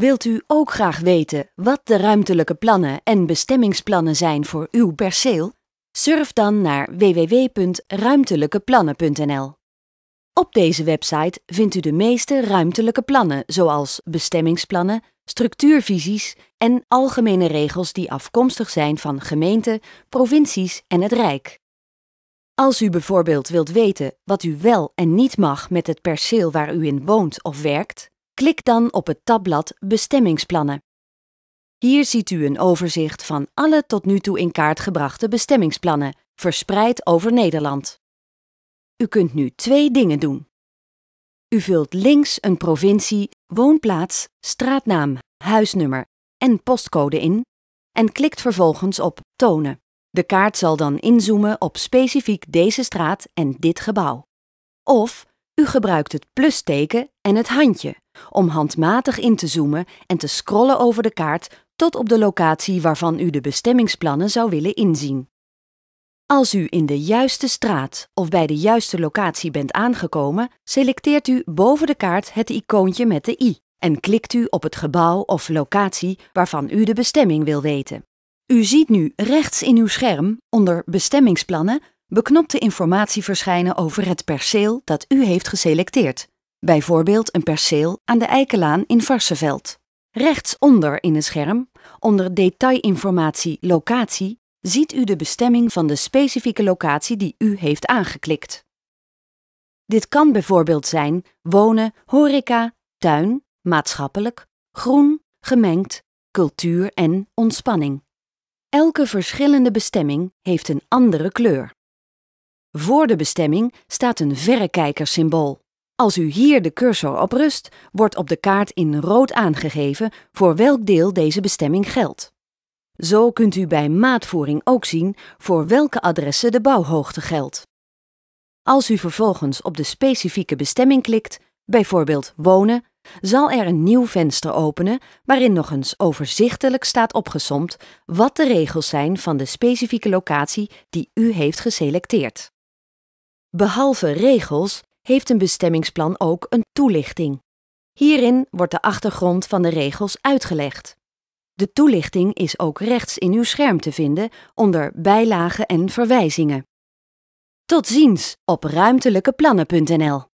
Wilt u ook graag weten wat de ruimtelijke plannen en bestemmingsplannen zijn voor uw perceel? Surf dan naar www.ruimtelijkeplannen.nl. Op deze website vindt u de meeste ruimtelijke plannen, zoals bestemmingsplannen, structuurvisies en algemene regels die afkomstig zijn van gemeenten, provincies en het Rijk. Als u bijvoorbeeld wilt weten wat u wel en niet mag met het perceel waar u in woont of werkt, Klik dan op het tabblad Bestemmingsplannen. Hier ziet u een overzicht van alle tot nu toe in kaart gebrachte bestemmingsplannen, verspreid over Nederland. U kunt nu twee dingen doen. U vult links een provincie, woonplaats, straatnaam, huisnummer en postcode in en klikt vervolgens op Tonen. De kaart zal dan inzoomen op specifiek deze straat en dit gebouw. Of u gebruikt het plusteken en het handje om handmatig in te zoomen en te scrollen over de kaart tot op de locatie waarvan u de bestemmingsplannen zou willen inzien. Als u in de juiste straat of bij de juiste locatie bent aangekomen, selecteert u boven de kaart het icoontje met de i en klikt u op het gebouw of locatie waarvan u de bestemming wil weten. U ziet nu rechts in uw scherm onder Bestemmingsplannen beknopte informatie verschijnen over het perceel dat u heeft geselecteerd, bijvoorbeeld een perceel aan de Eikelaan in Varsseveld. Rechtsonder in het scherm, onder detailinformatie locatie, ziet u de bestemming van de specifieke locatie die u heeft aangeklikt. Dit kan bijvoorbeeld zijn wonen, horeca, tuin, maatschappelijk, groen, gemengd, cultuur en ontspanning. Elke verschillende bestemming heeft een andere kleur. Voor de bestemming staat een verrekijkersymbool. Als u hier de cursor op rust, wordt op de kaart in rood aangegeven voor welk deel deze bestemming geldt. Zo kunt u bij maatvoering ook zien voor welke adressen de bouwhoogte geldt. Als u vervolgens op de specifieke bestemming klikt, bijvoorbeeld wonen, zal er een nieuw venster openen waarin nog eens overzichtelijk staat opgesomd wat de regels zijn van de specifieke locatie die u heeft geselecteerd. Behalve regels heeft een bestemmingsplan ook een toelichting. Hierin wordt de achtergrond van de regels uitgelegd. De toelichting is ook rechts in uw scherm te vinden onder bijlagen en verwijzingen. Tot ziens op ruimtelijkeplannen.nl